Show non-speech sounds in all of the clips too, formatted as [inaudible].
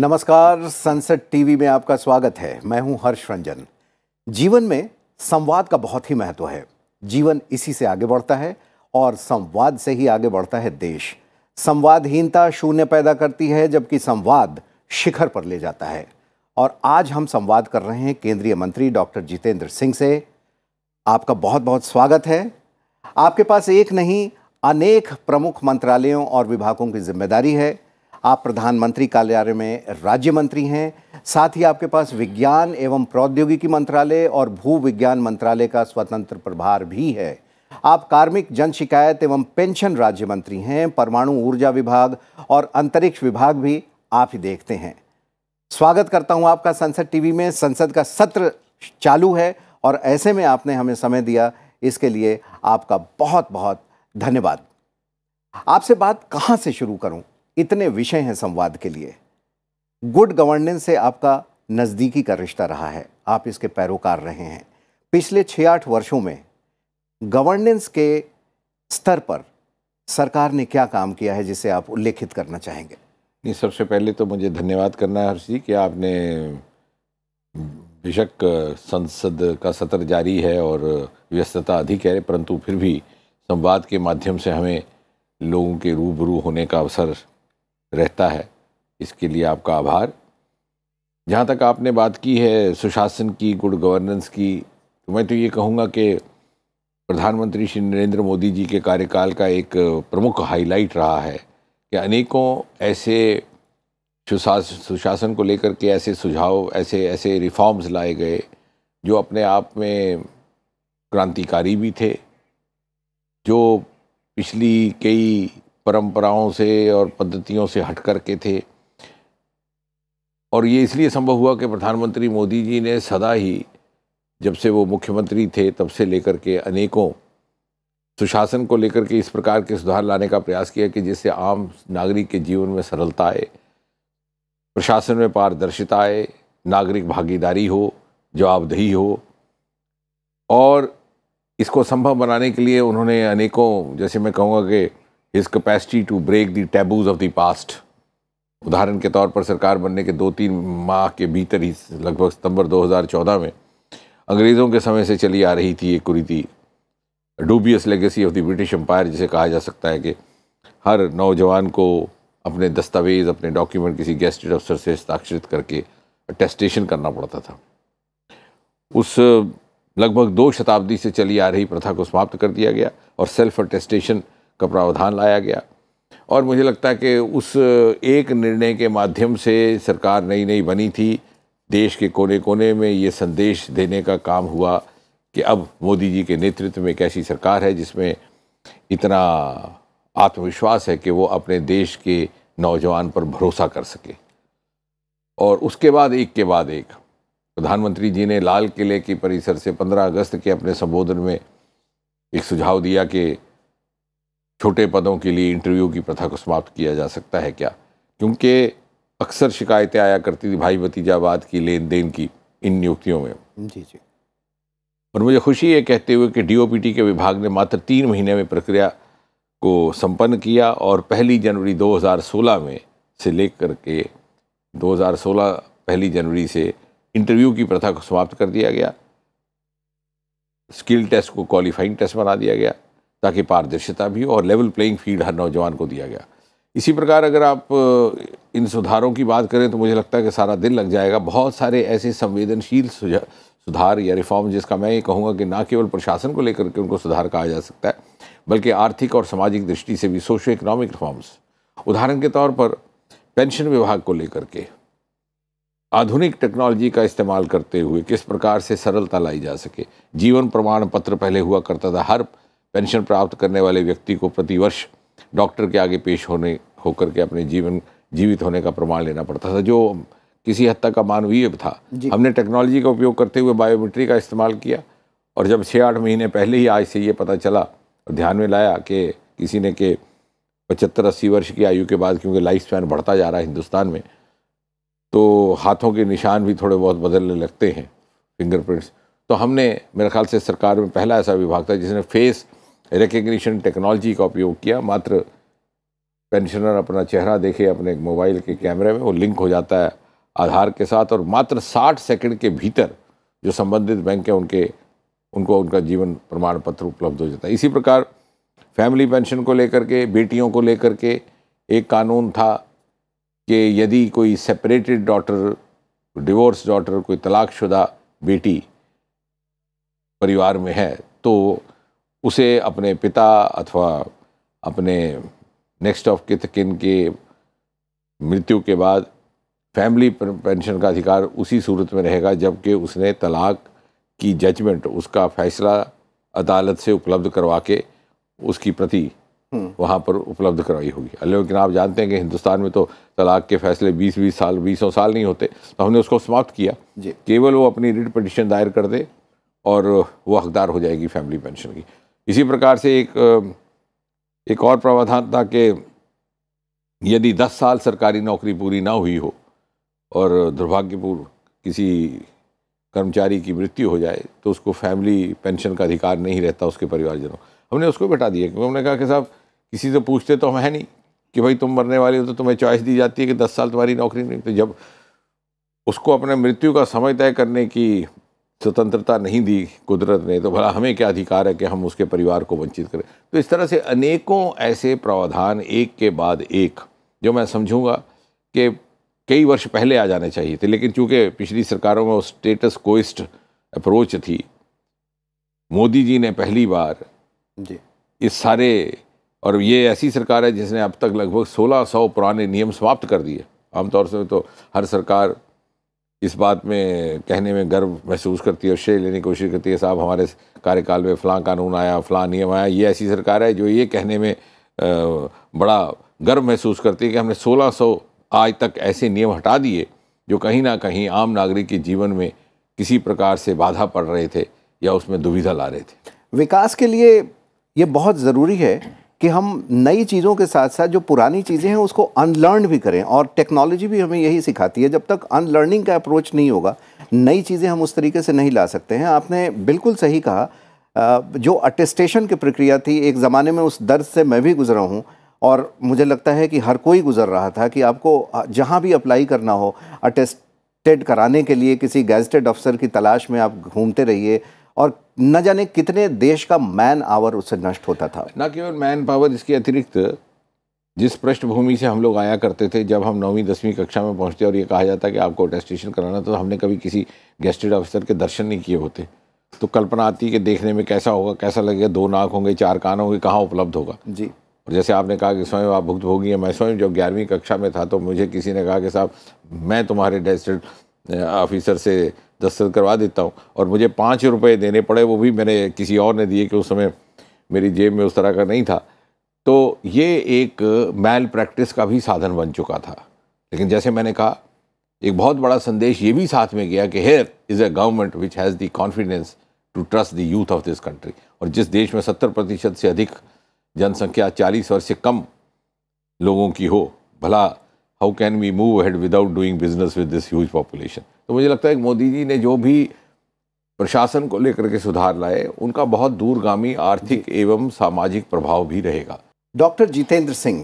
नमस्कार संसद टीवी में आपका स्वागत है मैं हूं हर्ष रंजन जीवन में संवाद का बहुत ही महत्व है जीवन इसी से आगे बढ़ता है और संवाद से ही आगे बढ़ता है देश संवादहीनता शून्य पैदा करती है जबकि संवाद शिखर पर ले जाता है और आज हम संवाद कर रहे हैं केंद्रीय मंत्री डॉक्टर जितेंद्र सिंह से आपका बहुत बहुत स्वागत है आपके पास एक नहीं अनेक प्रमुख मंत्रालयों और विभागों की जिम्मेदारी है आप प्रधानमंत्री कार्यालय में राज्य मंत्री हैं साथ ही आपके पास विज्ञान एवं प्रौद्योगिकी मंत्रालय और भू विज्ञान मंत्रालय का स्वतंत्र प्रभार भी है आप कार्मिक जन शिकायत एवं पेंशन राज्य मंत्री हैं परमाणु ऊर्जा विभाग और अंतरिक्ष विभाग भी आप ही देखते हैं स्वागत करता हूं आपका संसद टीवी में संसद का सत्र चालू है और ऐसे में आपने हमें समय दिया इसके लिए आपका बहुत बहुत धन्यवाद आपसे बात कहाँ से शुरू करूं इतने विषय हैं संवाद के लिए गुड गवर्नेंस से आपका नज़दीकी का रिश्ता रहा है आप इसके पैरोकार रहे हैं पिछले छः आठ वर्षों में गवर्नेंस के स्तर पर सरकार ने क्या काम किया है जिसे आप उल्लेखित करना चाहेंगे नहीं सबसे पहले तो मुझे धन्यवाद करना है हर्ष जी कि आपने बेशक संसद का सत्र जारी है और व्यस्तता अधिक है परंतु फिर भी संवाद के माध्यम से हमें लोगों के रूबरू होने का अवसर रहता है इसके लिए आपका आभार जहाँ तक आपने बात की है सुशासन की गुड गवर्नेंस की तो मैं तो ये कहूँगा कि प्रधानमंत्री श्री नरेंद्र मोदी जी के कार्यकाल का एक प्रमुख हाईलाइट रहा है कि अनेकों ऐसे सुशासन को लेकर के ऐसे सुझाव ऐसे ऐसे रिफॉर्म्स लाए गए जो अपने आप में क्रांतिकारी भी थे जो पिछली कई परंपराओं से और पद्धतियों से हट कर के थे और ये इसलिए संभव हुआ कि प्रधानमंत्री मोदी जी ने सदा ही जब से वो मुख्यमंत्री थे तब से लेकर के अनेकों सुशासन को लेकर के इस प्रकार के सुधार लाने का प्रयास किया कि जिससे आम नागरिक के जीवन में सरलता आए प्रशासन में पारदर्शिता आए नागरिक भागीदारी हो जवाबदेही हो और इसको संभव बनाने के लिए उन्होंने अनेकों जैसे मैं कहूँगा कि his capacity to break the taboos of the past उदाहरण के तौर पर सरकार बनने के दो तीन माह के भीतर ही लगभग सितंबर 2014 में अंग्रेज़ों के समय से चली आ रही थी ये कुरीति dubious legacy of the British empire जिसे कहा जा सकता है कि हर नौजवान को अपने दस्तावेज़ अपने डॉक्यूमेंट किसी गेस्टेड अफसर से हस्ताक्षरित करके अटेस्टेशन करना पड़ता था उस लगभग दो शताब्दी से चली आ रही प्रथा को समाप्त कर दिया गया और सेल्फ अटेस्टेशन का प्रावधान लाया गया और मुझे लगता है कि उस एक निर्णय के माध्यम से सरकार नई नई बनी थी देश के कोने कोने में ये संदेश देने का काम हुआ कि अब मोदी जी के नेतृत्व में एक ऐसी सरकार है जिसमें इतना आत्मविश्वास है कि वो अपने देश के नौजवान पर भरोसा कर सके और उसके बाद एक के बाद एक प्रधानमंत्री जी ने लाल किले के परिसर से 15 अगस्त के अपने संबोधन में एक सुझाव दिया कि छोटे पदों के लिए इंटरव्यू की प्रथा को समाप्त किया जा सकता है क्या क्योंकि अक्सर शिकायतें आया करती थी भाई भतीजावाद की लेन देन की इन नियुक्तियों में जी जी और मुझे खुशी है कहते हुए कि डी के विभाग ने मात्र तीन महीने में प्रक्रिया को संपन्न किया और पहली जनवरी 2016 में से लेकर के 2016 पहली जनवरी से इंटरव्यू की प्रथा को समाप्त कर दिया गया स्किल टेस्ट को क्वालिफाइंग टेस्ट बना दिया गया ताकि पारदर्शिता भी हो और लेवल प्लेइंग फील्ड हर नौजवान को दिया गया इसी प्रकार अगर आप इन सुधारों की बात करें तो मुझे लगता है कि सारा दिन लग जाएगा बहुत सारे ऐसे संवेदनशील सुधार या रिफॉर्म जिसका मैं ये कहूँगा कि ना केवल प्रशासन को लेकर के उनको सुधार कहा जा सकता है बल्कि आर्थिक और सामाजिक दृष्टि से भी सोशो इकोनॉमिक रिफॉर्म्स उदाहरण के तौर पर पेंशन विभाग को लेकर के आधुनिक टेक्नोलॉजी का इस्तेमाल करते हुए किस प्रकार से सरलता लाई जा सके जीवन प्रमाण पत्र पहले हुआ करता था हर पेंशन प्राप्त करने वाले व्यक्ति को प्रतिवर्ष डॉक्टर के आगे पेश होने होकर के अपने जीवन जीवित होने का प्रमाण लेना पड़ता था जो किसी हद तक का मानवीय था हमने टेक्नोलॉजी का उपयोग करते हुए बायोमेट्री का इस्तेमाल किया और जब छः आठ महीने पहले ही आज से ये पता चला और ध्यान में लाया कि किसी ने के पचहत्तर अस्सी वर्ष की आयु के बाद क्योंकि लाइफ स्पैन बढ़ता जा रहा है हिंदुस्तान में तो हाथों के निशान भी थोड़े बहुत बदलने लगते हैं फिंगरप्रिंट्स तो हमने मेरे ख्याल से सरकार में पहला ऐसा विभाग था जिसने फेस रिकग्निशन टेक्नोलॉजी का उपयोग किया मात्र पेंशनर अपना चेहरा देखे अपने मोबाइल के कैमरे में वो लिंक हो जाता है आधार के साथ और मात्र 60 सेकंड के भीतर जो संबंधित बैंक है उनके उनको उनका जीवन प्रमाण पत्र उपलब्ध हो जाता है इसी प्रकार फैमिली पेंशन को लेकर के बेटियों को लेकर के एक कानून था कि यदि कोई सेपरेटेड डॉटर डिवोर्स डॉटर कोई तलाकशुदा बेटी परिवार में है तो उसे अपने पिता अथवा अपने नेक्स्ट ऑफ किथ किन के मृत्यु के बाद फैमिली पेंशन का अधिकार उसी सूरत में रहेगा जबकि उसने तलाक की जजमेंट उसका फैसला अदालत से उपलब्ध करवा के उसकी प्रति हम्म। वहाँ पर उपलब्ध करवाई होगी लेकिन आप जानते हैं कि हिंदुस्तान में तो तलाक के फैसले 20-20 साल बीसों साल नहीं होते तो हमने उसको समाप्त किया केवल वो अपनी रिट पटिशन दायर कर दे और वो हकदार हो जाएगी फैमिली पेंशन की इसी प्रकार से एक एक और प्रावधान था कि यदि 10 साल सरकारी नौकरी पूरी ना हुई हो और दुर्भाग्यपूर्ण किसी कर्मचारी की मृत्यु हो जाए तो उसको फैमिली पेंशन का अधिकार नहीं रहता उसके परिवारजनों हमने उसको बैठा दिया क्योंकि हमने कहा कि साहब किसी से पूछते तो हम है नहीं कि भाई तुम मरने वाले हो तो तुम्हें चॉइस दी जाती है कि दस साल तुम्हारी नौकरी नहीं तो जब उसको अपने मृत्यु का समय तय करने की स्वतंत्रता नहीं दी कुदरत ने तो भला हमें क्या अधिकार है कि हम उसके परिवार को वंचित करें तो इस तरह से अनेकों ऐसे प्रावधान एक के बाद एक जो मैं समझूंगा कि कई वर्ष पहले आ जाने चाहिए थे लेकिन चूँकि पिछली सरकारों में स्टेटस कोइस्ट अप्रोच थी मोदी जी ने पहली बार जी इस सारे और ये ऐसी सरकार है जिसने अब तक लगभग 1600 पुराने नियम समाप्त कर दिए आमतौर से तो हर सरकार इस बात में कहने में गर्व महसूस करती है और श्रेय लेने की कोशिश करती है साहब हमारे कार्यकाल में फ़लाँ कानून आया फ़लाँ नियम आया ये ऐसी सरकार है जो ये कहने में बड़ा गर्व महसूस करती है कि हमने 1600 आज तक ऐसे नियम हटा दिए जो कहीं ना कहीं आम नागरिक के जीवन में किसी प्रकार से बाधा पड़ रहे थे या उसमें दुविधा ला रहे थे विकास के लिए ये बहुत ज़रूरी है कि हम नई चीज़ों के साथ साथ जो पुरानी चीज़ें हैं उसको अनलर्न भी करें और टेक्नोलॉजी भी हमें यही सिखाती है जब तक अनलर्निंग का अप्रोच नहीं होगा नई चीज़ें हम उस तरीके से नहीं ला सकते हैं आपने बिल्कुल सही कहा जो अटेस्टेशन की प्रक्रिया थी एक ज़माने में उस दर्द से मैं भी गुजरा हूँ और मुझे लगता है कि हर कोई गुजर रहा था कि आपको जहाँ भी अप्लाई करना हो अटेस्टेड कराने के लिए किसी गैजटेड अफसर की तलाश में आप घूमते रहिए और न जाने कितने देश का मैन आवर उससे नष्ट होता था न केवल मैन पावर इसके अतिरिक्त जिस पृष्ठभूमि से हम लोग आया करते थे जब हम नौवीं दसवीं कक्षा में पहुंचते और ये कहा जाता कि आपको अटेस्टेशन कराना तो हमने कभी किसी गेस्टेड ऑफिसर के दर्शन नहीं किए होते तो कल्पना आती है कि देखने में कैसा होगा कैसा लगेगा दो नाक होंगे चार कान होंगे कहाँ उपलब्ध होगा जी और जैसे आपने कहा कि स्वयं आप भुक्तभोगी होगी मैं स्वयं जब ग्यारहवीं कक्षा में था तो मुझे किसी ने कहा कि साहब मैं तुम्हारे डेस्टेड ऑफिसर से दस्तखत करवा देता हूँ और मुझे पाँच रुपये देने पड़े वो भी मैंने किसी और ने दिए कि उस समय मेरी जेब में उस तरह का नहीं था तो ये एक मैल प्रैक्टिस का भी साधन बन चुका था लेकिन जैसे मैंने कहा एक बहुत बड़ा संदेश ये भी साथ में गया कि here is a government which has the confidence to trust the youth of this country और जिस देश में सत्तर प्रतिशत से अधिक जनसंख्या चालीस वर्ष से कम लोगों की हो भला how can we move head without doing business with this huge population तो मुझे लगता है कि मोदी जी ने जो भी प्रशासन को लेकर के सुधार लाए उनका बहुत दूरगामी आर्थिक एवं सामाजिक प्रभाव भी रहेगा डॉक्टर जितेंद्र सिंह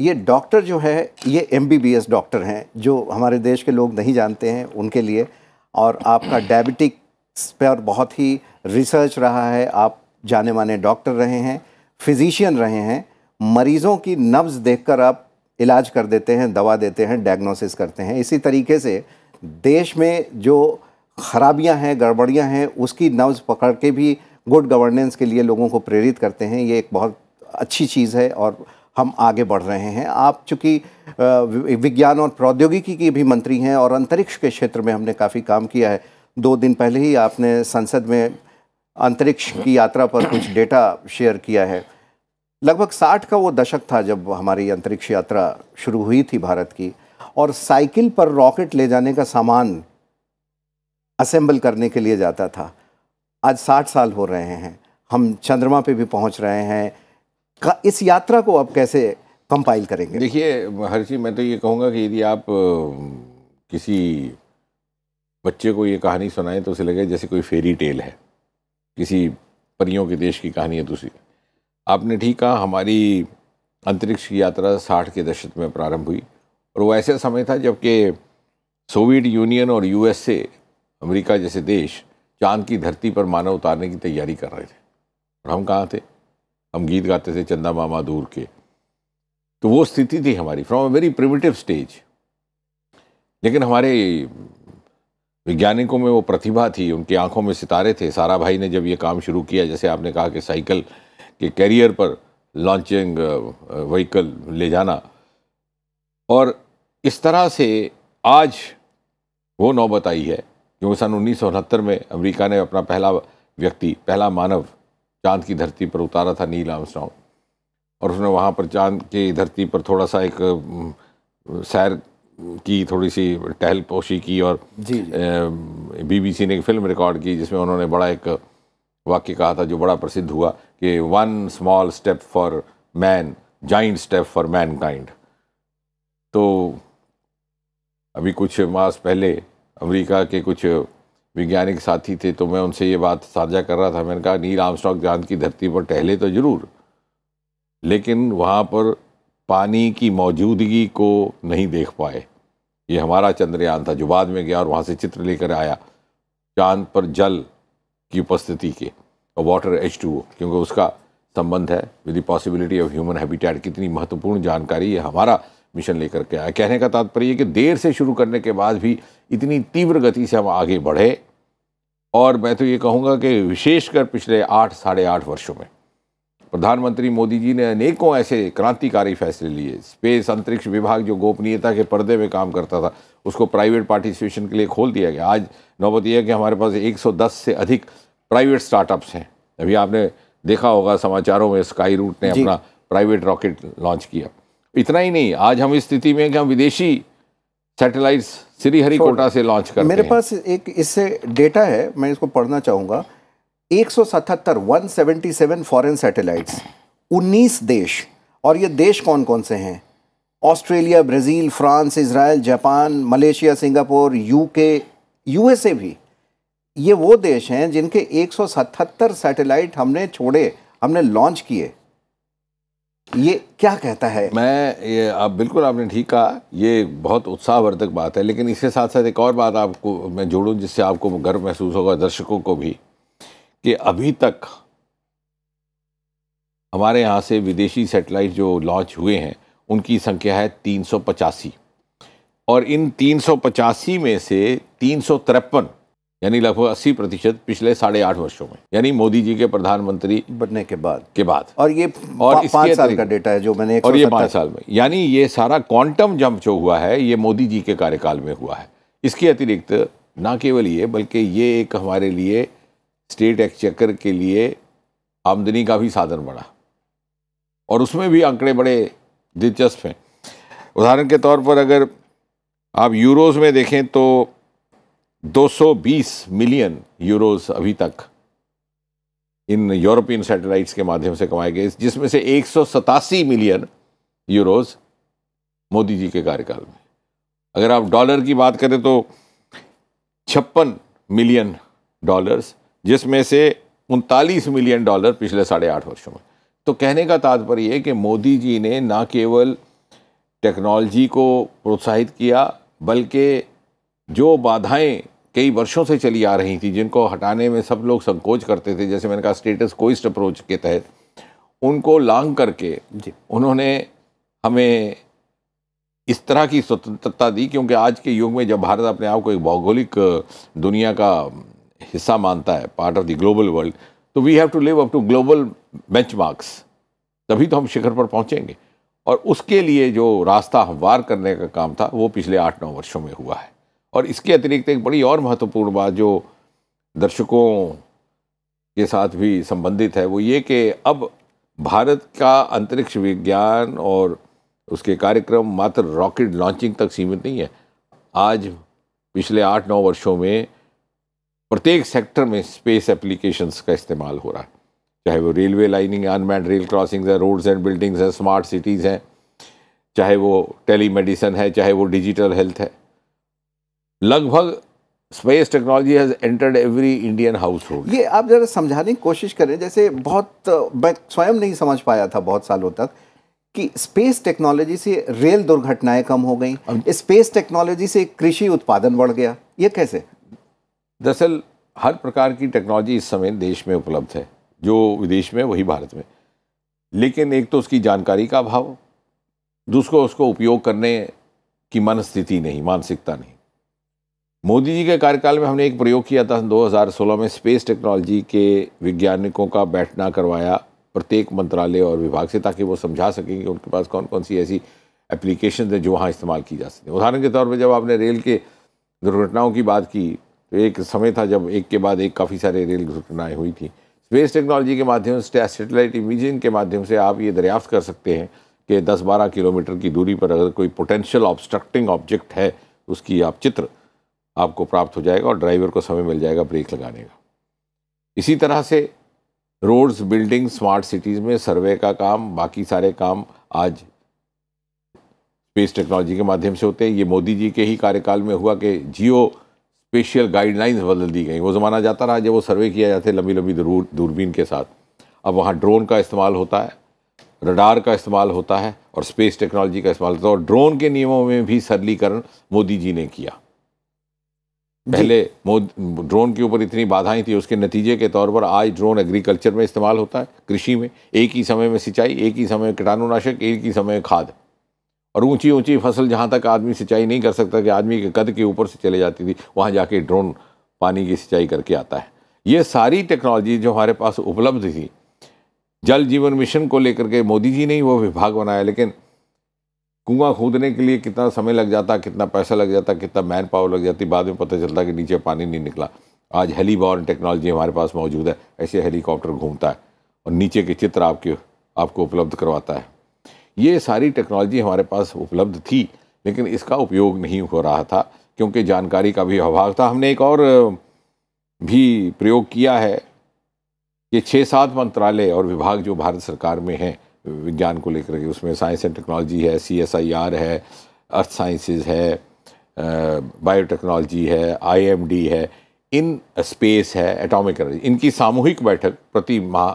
ये डॉक्टर जो है ये एम डॉक्टर हैं जो हमारे देश के लोग नहीं जानते हैं उनके लिए और आपका डायबिटिक्स पर बहुत ही रिसर्च रहा है आप जाने माने डॉक्टर रहे हैं फिजिशियन रहे हैं मरीज़ों की नब्ज़ देखकर आप इलाज कर देते हैं दवा देते हैं डायग्नोसिस करते हैं इसी तरीके से देश में जो खराबियां हैं गड़बड़ियां हैं उसकी नव्ज पकड़ के भी गुड गवर्नेंस के लिए लोगों को प्रेरित करते हैं ये एक बहुत अच्छी चीज़ है और हम आगे बढ़ रहे हैं आप चूँकि विज्ञान और प्रौद्योगिकी की भी मंत्री हैं और अंतरिक्ष के क्षेत्र में हमने काफ़ी काम किया है दो दिन पहले ही आपने संसद में अंतरिक्ष की यात्रा पर कुछ डेटा शेयर किया है लगभग साठ का वो दशक था जब हमारी अंतरिक्ष यात्रा शुरू हुई थी भारत की और साइकिल पर रॉकेट ले जाने का सामान असेंबल करने के लिए जाता था आज साठ साल हो रहे हैं हम चंद्रमा पे भी पहुंच रहे हैं इस यात्रा को आप कैसे कंपाइल करेंगे देखिए हर्षी मैं तो ये कहूँगा कि यदि आप किसी बच्चे को ये कहानी सुनाएं तो उसे लगे जैसे कोई फेरी टेल है किसी परियों के देश की कहानी है दूसरी आपने ठीक कहा हमारी अंतरिक्ष की यात्रा साठ के दशक में प्रारंभ हुई और वो ऐसे समय था जबकि सोवियत यूनियन और यूएसए अमेरिका जैसे देश चांद की धरती पर मानव उतारने की तैयारी कर रहे थे और हम कहाँ थे हम गीत गाते थे चंदा मामा दूर के तो वो स्थिति थी हमारी from a very primitive stage लेकिन हमारे वैज्ञानिकों में वो प्रतिभा थी उनकी आंखों में सितारे थे सारा भाई ने जब ये काम शुरू किया जैसे आपने कहा कि साइकिल के कैरियर पर लॉन्चिंग व्हीकल uh, ले जाना और इस तरह से आज वो नौबत आई है क्योंकि सन उन्नीस में अमेरिका ने अपना पहला व्यक्ति पहला मानव चांद की धरती पर उतारा था नील आर्मस्ट्रॉन्ग और उसने वहाँ पर चांद की धरती पर थोड़ा सा एक सैर की थोड़ी सी टहल पोशी की और जी, जी। बीबीसी ने एक फिल्म रिकॉर्ड की जिसमें उन्होंने बड़ा एक वाक्य कहा था जो बड़ा प्रसिद्ध हुआ कि one small step for man giant step for mankind तो अभी कुछ मास पहले अमेरिका के कुछ वैज्ञानिक साथी थे तो मैं उनसे ये बात साझा कर रहा था मैंने कहा नील आमस्टॉक चांद की धरती पर टहले तो ज़रूर लेकिन वहाँ पर पानी की मौजूदगी को नहीं देख पाए ये हमारा चंद्रयान था जो बाद में गया और वहाँ से चित्र लेकर आया चांद पर जल की उपस्थिति के और वाटर एच टू क्योंकि उसका संबंध है with the possibility of human habitat कितनी महत्वपूर्ण जानकारी है हमारा मिशन लेकर के आया कहने का तात्पर्य कि देर से शुरू करने के बाद भी इतनी तीव्र गति से हम आगे बढ़े और मैं तो ये कहूँगा कि विशेषकर पिछले आठ साढ़े आठ वर्षों में प्रधानमंत्री मोदी जी ने अनेकों ऐसे क्रांतिकारी फैसले लिए स्पेस अंतरिक्ष विभाग जो गोपनीयता के पर्दे में काम करता था उसको प्राइवेट पार्टिसिपेशन के लिए खोल दिया गया आज नौबत यह है कि हमारे पास 110 से अधिक प्राइवेट स्टार्टअप्स हैं अभी आपने देखा होगा समाचारों में स्काई रूट ने अपना प्राइवेट रॉकेट लॉन्च किया इतना ही नहीं आज हम इस स्थिति में कि हम विदेशी सैटेलाइट्स श्रीहरिकोटा से लॉन्च कर मेरे पास एक इससे डेटा है मैं इसको पढ़ना चाहूँगा 177 फॉरेन सैटेलाइट्स 19 देश और ये देश कौन कौन से हैं Australia Brazil France Israel Japan Malaysia Singapore UK USA भी ये वो देश हैं जिनके 177 सैटेलाइट हमने छोड़े हमने लॉन्च किए ये क्या कहता है मैं ये आप बिल्कुल आपने ठीक कहा ये बहुत उत्साहवर्धक बात है लेकिन इसके साथ साथ एक और बात आपको मैं जोड़ूँ जिससे आपको गर्व महसूस होगा दर्शकों को भी कि अभी तक हमारे यहाँ से विदेशी सेटेलाइट जो लॉन्च हुए हैं उनकी संख्या है तीन और इन तीन में से तीन यानी लगभग अस्सी प्रतिशत पिछले साढ़े आठ वर्षों में यानी मोदी जी के प्रधानमंत्री बनने के बाद के बाद और ये और पा, साल का डेटा है जो मैंने और ये पाँच साल में यानी ये सारा क्वांटम जंप जो हुआ है ये मोदी जी के कार्यकाल में हुआ है इसके अतिरिक्त ना केवल ये बल्कि ये एक हमारे लिए स्टेट एक्सचेकर के लिए आमदनी का भी साधन बना और उसमें भी आंकड़े बड़े दिलचस्प हैं उदाहरण के तौर पर अगर आप यूरोज में देखें तो 220 मिलियन यूरोज अभी तक इन यूरोपियन सैटेलाइट्स के माध्यम से कमाए गए जिसमें से एक मिलियन यूरोज मोदी जी के कार्यकाल में अगर आप डॉलर की बात करें तो छप्पन मिलियन डॉलर्स जिसमें से उनतालीस मिलियन डॉलर पिछले साढ़े आठ वर्षों में तो कहने का तात्पर्य है कि मोदी जी ने ना केवल टेक्नोलॉजी को प्रोत्साहित किया बल्कि जो बाधाएं कई वर्षों से चली आ रही थी जिनको हटाने में सब लोग संकोच करते थे जैसे मैंने कहा स्टेटस कोइस्ट अप्रोच के तहत उनको लांग करके उन्होंने हमें इस तरह की स्वतंत्रता दी क्योंकि आज के युग में जब भारत अपने आप को एक भौगोलिक दुनिया का हिस्सा मानता है part of the global world तो we have to live up to global bench तभी तो हम शिखर पर पहुंचेंगे और उसके लिए जो रास्ता हमवार करने का काम था वो पिछले आठ नौ वर्षों में हुआ है और इसके अतिरिक्त एक बड़ी और महत्वपूर्ण बात जो दर्शकों के साथ भी संबंधित है वो ये कि अब भारत का अंतरिक्ष विज्ञान और उसके कार्यक्रम मात्र रॉकेट लॉन्चिंग तक सीमित नहीं है आज पिछले आठ नौ वर्षों में प्रत्येक सेक्टर में स्पेस एप्लीकेशंस का इस्तेमाल हो रहा है चाहे वो railway lining unmanned rail crossings है रोड्स एंड बिल्डिंग्स हैं स्मार्ट सिटीज़ हैं चाहे वो टेली मेडिसन है चाहे वो डिजिटल हेल्थ है लगभग space technology has entered every Indian household ये आप ज़रा समझाने की कोशिश करें जैसे बहुत मैं स्वयं नहीं समझ पाया था बहुत सालों तक कि स्पेस टेक्नोलॉजी से रेल दुर्घटनाएं कम हो गई स्पेस टेक्नोलॉजी से कृषि उत्पादन बढ़ गया ये कैसे दरअसल हर प्रकार की टेक्नोलॉजी इस समय देश में उपलब्ध है जो विदेश में वही भारत में लेकिन एक तो उसकी जानकारी का अभाव दूसरों उसको उपयोग करने की मनस्थिति नहीं मानसिकता नहीं मोदी जी के कार्यकाल में हमने एक प्रयोग किया था 2016 में स्पेस टेक्नोलॉजी के वैज्ञानिकों का बैठना करवाया प्रत्येक मंत्रालय और विभाग से ताकि वो समझा सकें कि उनके पास कौन कौन सी ऐसी एप्लीकेशन है जो वहाँ इस्तेमाल की जा सकती उदाहरण के तौर पर जब आपने रेल के दुर्घटनाओं की बात की एक समय था जब एक के बाद एक काफ़ी सारे रेल घटनाएं हुई थी स्पेस टेक्नोलॉजी के माध्यम से सेटेलाइट इमेजिंग के माध्यम से आप ये दरियाफ्त कर सकते हैं कि 10-12 किलोमीटर की दूरी पर अगर कोई पोटेंशियल ऑब्स्ट्रक्टिंग ऑब्जेक्ट है उसकी आप चित्र आपको प्राप्त हो जाएगा और ड्राइवर को समय मिल जाएगा ब्रेक लगाने का इसी तरह से रोड्स बिल्डिंग स्मार्ट सिटीज़ में सर्वे का काम बाकी सारे काम आज स्पेस टेक्नोलॉजी के माध्यम से होते हैं ये मोदी जी के ही कार्यकाल में हुआ कि जियो स्पेशल गाइडलाइंस बदल दी गई वो ज़माना जाता रहा जब वो सर्वे किया जाते लंबी लंबी दूर दूरबीन के साथ अब वहाँ ड्रोन का इस्तेमाल होता है रडार का इस्तेमाल होता है और स्पेस टेक्नोलॉजी का इस्तेमाल होता है और ड्रोन के नियमों में भी सरलीकरण मोदी जी ने किया पहले ड्रोन के ऊपर इतनी बाधाएं थी उसके नतीजे के तौर पर आज ड्रोन एग्रीकल्चर में इस्तेमाल होता है कृषि में एक ही समय में सिंचाई एक ही समय में कीटाणुनाशक एक ही समय में खाद और ऊंची ऊंची फसल जहाँ तक आदमी सिंचाई नहीं कर सकता कि आदमी के कद के ऊपर से चले जाती थी वहाँ जाके ड्रोन पानी की सिंचाई करके आता है ये सारी टेक्नोलॉजी जो हमारे पास उपलब्ध थी जल जीवन मिशन को लेकर के मोदी जी ने ही वो विभाग बनाया लेकिन कुआं खोदने के लिए कितना समय लग जाता कितना पैसा लग जाता कितना मैन पावर लग जाती बाद में पता चलता कि नीचे पानी नहीं निकला आज हेलीबॉर्न टेक्नोलॉजी हमारे पास मौजूद है ऐसे हेलीकॉप्टर घूमता है और नीचे के चित्र आपके आपको उपलब्ध करवाता है ये सारी टेक्नोलॉजी हमारे पास उपलब्ध थी लेकिन इसका उपयोग नहीं हो रहा था क्योंकि जानकारी का भी अभाव था हमने एक और भी प्रयोग किया है ये छः सात मंत्रालय और विभाग जो भारत सरकार में हैं विज्ञान को लेकर के उसमें साइंस एंड टेक्नोलॉजी है सी एस आई आर है अर्थ साइंसेज है बायोटेक्नोलॉजी है आई एम डी है इन स्पेस है एटॉमिक एनर्जी इनकी सामूहिक बैठक प्रति माह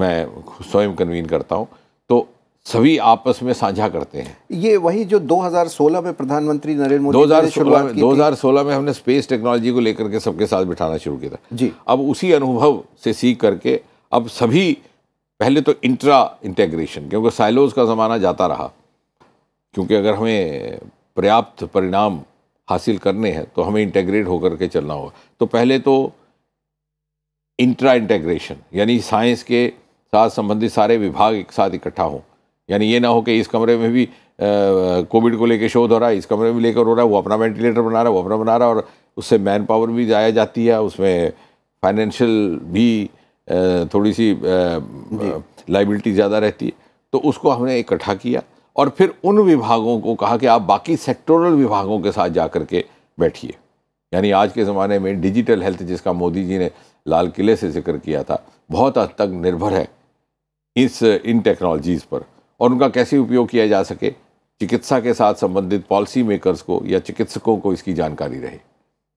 मैं स्वयं कन्वीन करता हूँ तो सभी आपस में साझा करते हैं ये वही जो 2016 में प्रधानमंत्री नरेंद्र मोदी सोलह में सोलह में हमने स्पेस टेक्नोलॉजी को लेकर के सबके साथ बिठाना शुरू किया था जी अब उसी अनुभव से सीख करके अब सभी पहले तो इंट्रा इंटेग्रेशन क्योंकि साइलोज का ज़माना जाता रहा क्योंकि अगर हमें पर्याप्त परिणाम हासिल करने हैं तो हमें इंटेग्रेट होकर के चलना होगा तो पहले तो इंट्रा इंटेग्रेशन यानी साइंस के साथ संबंधित सारे विभाग एक साथ इकट्ठा हों यानी ये ना हो कि इस कमरे में भी कोविड को लेकर शोध हो रहा है इस कमरे में लेकर हो रहा है वो अपना वेंटिलेटर बना रहा है वो अपना बना रहा है और उससे मैन पावर भी जाया जाती है उसमें फाइनेंशियल भी थोड़ी सी लाइबिलिटी ज़्यादा रहती है तो उसको हमने इकट्ठा किया और फिर उन विभागों को कहा कि आप बाकी सेक्टोरल विभागों के साथ जा के बैठिए यानी आज के ज़माने में डिजिटल हेल्थ जिसका मोदी जी ने लाल किले से जिक्र किया था बहुत हद तक निर्भर है इस इन टेक्नोलॉजीज़ पर और उनका कैसे उपयोग किया जा सके चिकित्सा के साथ संबंधित पॉलिसी मेकर्स को या चिकित्सकों को इसकी जानकारी रहे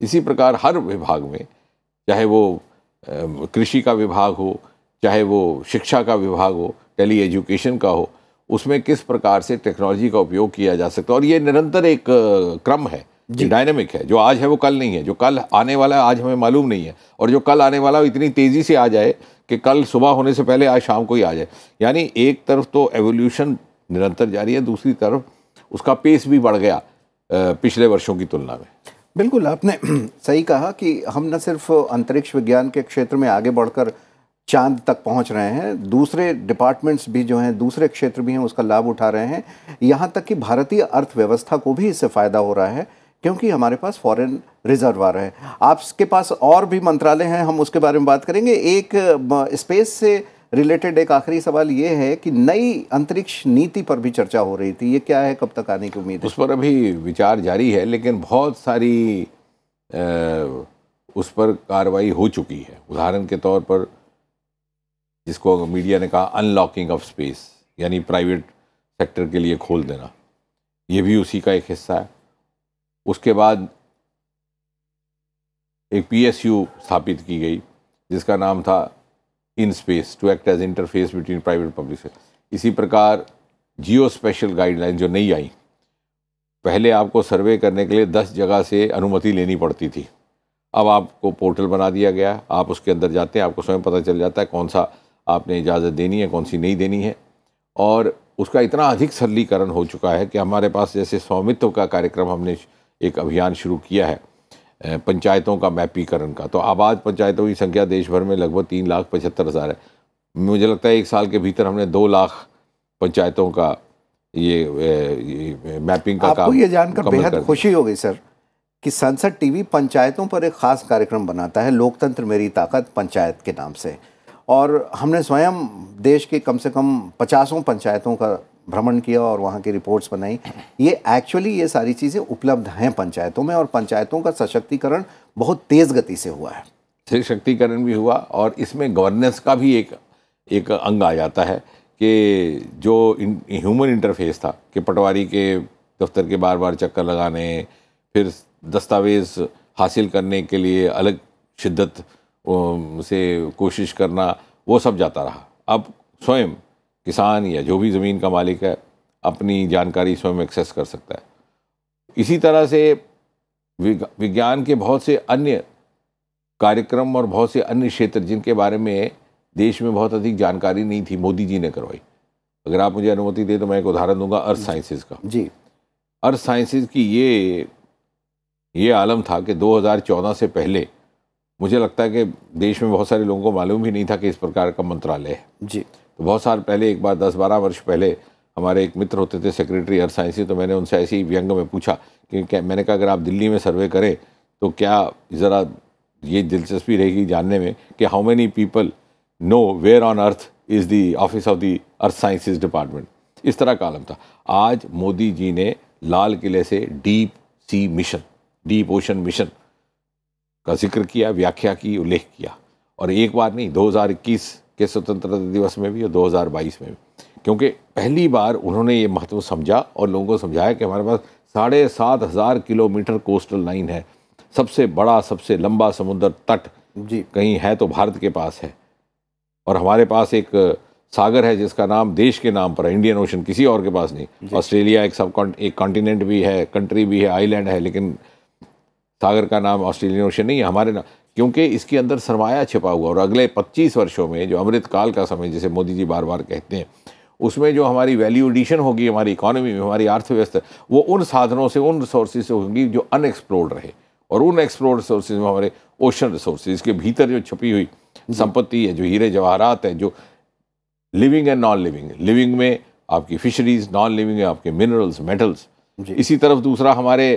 इसी प्रकार हर विभाग में चाहे वो कृषि का विभाग हो चाहे वो शिक्षा का विभाग हो टेली एजुकेशन का हो उसमें किस प्रकार से टेक्नोलॉजी का उपयोग किया जा सकता है और ये निरंतर एक क्रम है डायनेमिक है जो आज है वो कल नहीं है जो कल आने वाला आज हमें मालूम नहीं है और जो कल आने वाला इतनी तेज़ी से आ जाए कि कल सुबह होने से पहले आज शाम को ही आ जाए यानी एक तरफ तो एवोल्यूशन निरंतर जारी है दूसरी तरफ उसका पेस भी बढ़ गया पिछले वर्षों की तुलना में बिल्कुल आपने [clears throat] सही कहा कि हम न सिर्फ अंतरिक्ष विज्ञान के क्षेत्र में आगे बढ़कर चांद तक पहुंच रहे हैं दूसरे डिपार्टमेंट्स भी जो हैं दूसरे क्षेत्र भी हैं उसका लाभ उठा रहे हैं यहाँ तक कि भारतीय अर्थव्यवस्था को भी इससे फ़ायदा हो रहा है क्योंकि हमारे पास फॉरेन रिजर्व आ रहे हैं आपके पास और भी मंत्रालय हैं हम उसके बारे में बात करेंगे एक स्पेस से रिलेटेड एक आखिरी सवाल ये है कि नई अंतरिक्ष नीति पर भी चर्चा हो रही थी ये क्या है कब तक आने की उम्मीद उस पर अभी विचार जारी है लेकिन बहुत सारी उस पर कार्रवाई हो चुकी है उदाहरण के तौर पर जिसको मीडिया ने कहा अनलॉकिंग ऑफ स्पेस यानी प्राइवेट सेक्टर के लिए खोल देना ये भी उसी का एक हिस्सा है उसके बाद एक पीएसयू स्थापित की गई जिसका नाम था in space to act as interface between private public इसी प्रकार जियो स्पेशल गाइडलाइन जो नई आई पहले आपको सर्वे करने के लिए दस जगह से अनुमति लेनी पड़ती थी अब आपको पोर्टल बना दिया गया आप उसके अंदर जाते हैं आपको स्वयं पता चल जाता है कौन सा आपने इजाज़त देनी है कौन सी नहीं देनी है और उसका इतना अधिक सरलीकरण हो चुका है कि हमारे पास जैसे स्वामित्व का कार्यक्रम हमने एक अभियान शुरू किया है पंचायतों का मैपीकरण का तो आबाद पंचायतों की संख्या देश भर में लगभग तीन लाख पचहत्तर हज़ार है मुझे लगता है एक साल के भीतर हमने दो लाख पंचायतों का ये, ये मैपिंग का आपको काम ये जानकर बेहद खुशी हो गई सर कि संसद टीवी पंचायतों पर एक ख़ास कार्यक्रम बनाता है लोकतंत्र मेरी ताकत पंचायत के नाम से और हमने स्वयं देश के कम से कम पचासों पंचायतों का भ्रमण किया और वहाँ की रिपोर्ट्स बनाई ये एक्चुअली ये सारी चीज़ें उपलब्ध हैं पंचायतों में और पंचायतों का सशक्तिकरण बहुत तेज़ गति से हुआ है सशक्तिकरण भी हुआ और इसमें गवर्नेंस का भी एक एक अंग आ जाता है कि जो ह्यूमन इंटरफेस था कि पटवारी के दफ्तर के बार बार चक्कर लगाने फिर दस्तावेज़ हासिल करने के लिए अलग शिद्दत से कोशिश करना वो सब जाता रहा अब स्वयं किसान या जो भी ज़मीन का मालिक है अपनी जानकारी स्वयं एक्सेस कर सकता है इसी तरह से विज्ञान के बहुत से अन्य कार्यक्रम और बहुत से अन्य क्षेत्र जिनके बारे में देश में बहुत अधिक जानकारी नहीं थी मोदी जी ने करवाई अगर आप मुझे अनुमति दें तो मैं एक उदाहरण दूंगा अर्थ साइंसेज का जी अर्थ साइंसेज की ये ये आलम था कि 2014 से पहले मुझे लगता है कि देश में बहुत सारे लोगों को मालूम भी नहीं था कि इस प्रकार का मंत्रालय है जी तो बहुत साल पहले एक बार दस बारह वर्ष पहले हमारे एक मित्र होते थे सेक्रेटरी अर्थ साइंसी तो मैंने उनसे ऐसे ही व्यंग में पूछा कि मैंने कहा अगर आप दिल्ली में सर्वे करें तो क्या ज़रा ये दिलचस्पी रहेगी जानने में कि how many people know where on earth is the office of the earth sciences department इस तरह का आलम था आज मोदी जी ने लाल किले से deep sea mission deep ocean mission का जिक्र किया व्याख्या की उल्लेख किया और एक बार नहीं 2021 के स्वतंत्रता दिवस में भी और 2022 में भी क्योंकि पहली बार उन्होंने ये महत्व समझा और लोगों को समझाया कि हमारे पास साढ़े सात हज़ार किलोमीटर कोस्टल लाइन है सबसे बड़ा सबसे लंबा समुद्र तट जी कहीं है तो भारत के पास है और हमारे पास एक सागर है जिसका नाम देश के नाम पर है इंडियन ओशन किसी और के पास नहीं ऑस्ट्रेलिया एक सब एक कॉन्टिनेंट भी है कंट्री भी है आइलैंड है लेकिन सागर का नाम ऑस्ट्रेलियन ओशन नहीं है हमारे नाम क्योंकि इसके अंदर सरमाया छिपा हुआ और अगले 25 वर्षों में जो अमृतकाल का समय जिसे मोदी जी बार बार कहते हैं उसमें जो हमारी वैल्यू एडिशन होगी हमारी इकोनॉमी में हमारी अर्थव्यवस्था वो उन साधनों से उन रिसोर्सेज से होगी जो अनएक्सप्लोर्ड रहे और उन एक्सप्लोर्ड रिसोर्सेज में हमारे ओशन रिसोर्सेज के भीतर जो छपी हुई संपत्ति है जो हीरे जवाहरात है जो living and non living living में आपकी फिशरीज नॉन लिविंग है आपके मिनरल्स मेटल्स इसी तरफ दूसरा हमारे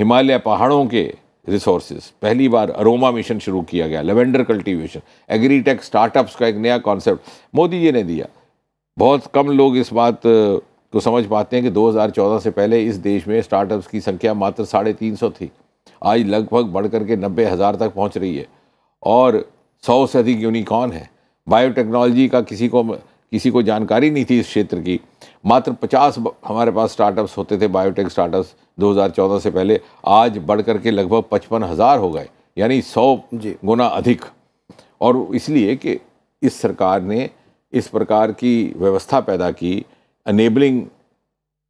हिमालय पहाड़ों के रिसोर्सेज पहली बार अरोमा मिशन शुरू किया गया लेवेंडर कल्टीवेशन एग्रीटेक स्टार्टअप्स का एक नया कॉन्सेप्ट मोदी जी ने दिया बहुत कम लोग इस बात को समझ पाते हैं कि 2014 से पहले इस देश में स्टार्टअप्स की संख्या मात्र साढ़े तीन सौ थी आज लगभग बढ़ करके नब्बे हज़ार तक पहुंच रही है और सौ से अधिक यूनिकॉर्न है बायोटेक्नोलॉजी का किसी को किसी को जानकारी नहीं थी इस क्षेत्र की मात्र 50 हमारे पास स्टार्टअप्स होते थे बायोटेक स्टार्टअप्स 2014 से पहले आज बढ़ करके लगभग पचपन हज़ार हो गए यानी सौ गुना अधिक और इसलिए कि इस सरकार ने इस प्रकार की व्यवस्था पैदा की अनेबलिंग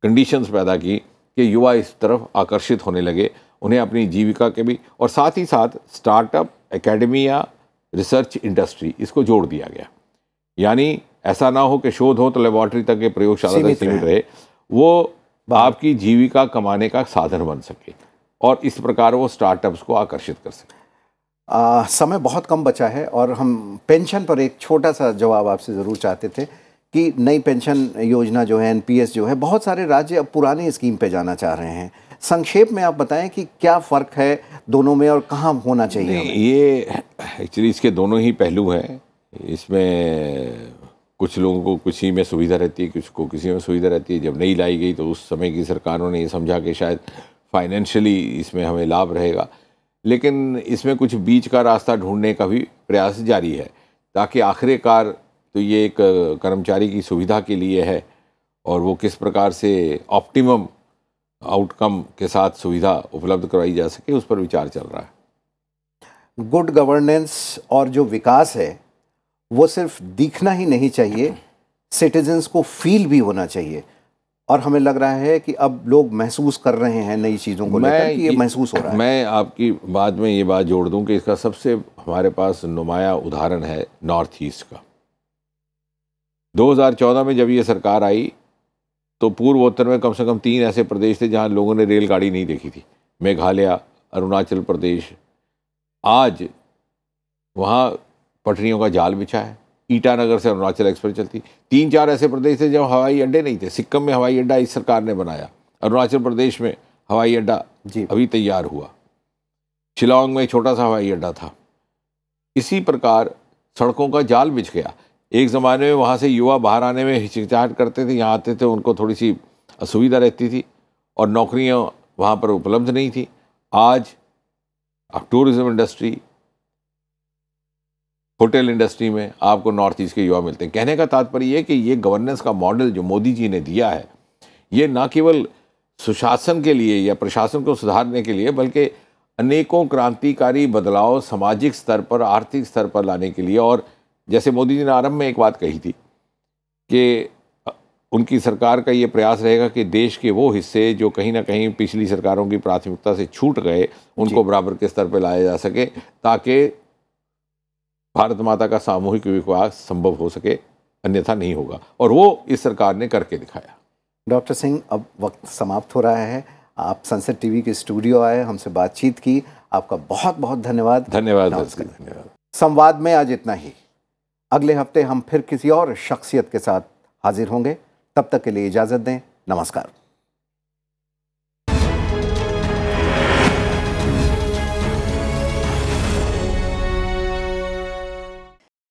कंडीशंस पैदा की कि युवा इस तरफ आकर्षित होने लगे उन्हें अपनी जीविका के भी और साथ ही साथ स्टार्टअप एकेडमी या रिसर्च इंडस्ट्री इसको जोड़ दिया गया यानी ऐसा ना हो कि शोध हो तो लेबॉर्ट्री तक के प्रयोगशाला तक सीमित रहे वो आपकी जीविका कमाने का साधन बन सके और इस प्रकार वो स्टार्टअप्स को आकर्षित कर सके आ, समय बहुत कम बचा है और हम पेंशन पर एक छोटा सा जवाब आपसे ज़रूर चाहते थे कि नई पेंशन योजना जो है एनपीएस जो है बहुत सारे राज्य अब पुराने स्कीम पे जाना चाह रहे हैं संक्षेप में आप बताएं कि क्या फ़र्क है दोनों में और कहाँ होना चाहिए ये एक्चुअली इसके दोनों ही पहलू हैं इसमें कुछ लोगों को किसी में सुविधा रहती है कुछ को किसी में सुविधा रहती है जब नहीं लाई गई तो उस समय की सरकारों ने ये समझा कि शायद फाइनेंशियली इसमें हमें लाभ रहेगा लेकिन इसमें कुछ बीच का रास्ता ढूंढने का भी प्रयास जारी है ताकि आखिरकार तो ये एक कर्मचारी की सुविधा के लिए है और वो किस प्रकार से ऑप्टिमम आउटकम के साथ सुविधा उपलब्ध करवाई जा सके उस पर विचार चल रहा है गुड गवर्नेंस और जो विकास है वो सिर्फ दिखना ही नहीं चाहिए सिटीजन्स को फील भी होना चाहिए और हमें लग रहा है कि अब लोग महसूस कर रहे हैं नई चीज़ों को लेकर कि ये महसूस हो रहा है मैं आपकी बात में ये बात जोड़ दूं कि इसका सबसे हमारे पास नुमाया उदाहरण है नॉर्थ ईस्ट का 2014 में जब ये सरकार आई तो पूर्वोत्तर में कम से कम तीन ऐसे प्रदेश थे जहाँ लोगों ने रेलगाड़ी नहीं देखी थी मेघालय अरुणाचल प्रदेश आज वहाँ पटरियों का जाल बिछा है ईटानगर से अरुणाचल एक्सप्रेस चलती तीन चार ऐसे प्रदेश थे जब हवाई अड्डे नहीं थे सिक्किम में हवाई अड्डा इस सरकार ने बनाया अरुणाचल प्रदेश में हवाई अड्डा जी अभी तैयार हुआ शिलोंग में छोटा सा हवाई अड्डा था इसी प्रकार सड़कों का जाल बिछ गया एक ज़माने में वहाँ से युवा बाहर आने में हिचकिचाहट करते थे यहाँ आते थे उनको थोड़ी सी असुविधा रहती थी और नौकरियाँ वहाँ पर उपलब्ध नहीं थी आज अब टूरिज़्म इंडस्ट्री होटल इंडस्ट्री में आपको नॉर्थ ईस्ट के युवा मिलते हैं कहने का तात्पर्य यह कि ये गवर्नेंस का मॉडल जो मोदी जी ने दिया है ये ना केवल सुशासन के लिए या प्रशासन को सुधारने के लिए बल्कि अनेकों क्रांतिकारी बदलाव सामाजिक स्तर पर आर्थिक स्तर पर लाने के लिए और जैसे मोदी जी ने आरंभ में एक बात कही थी कि उनकी सरकार का ये प्रयास रहेगा कि देश के वो हिस्से जो कहीं ना कहीं पिछली सरकारों की प्राथमिकता से छूट गए उनको बराबर के स्तर पर लाया जा सके ताकि भारत माता का सामूहिक विकास संभव हो सके अन्यथा नहीं होगा और वो इस सरकार ने करके दिखाया डॉक्टर सिंह अब वक्त समाप्त हो रहा है आप संसद टीवी के स्टूडियो आए हमसे बातचीत की आपका बहुत बहुत धन्यवाद धन्यवाद धन्यवाद संवाद में आज इतना ही अगले हफ्ते हम फिर किसी और शख्सियत के साथ हाजिर होंगे तब तक के लिए इजाज़त दें नमस्कार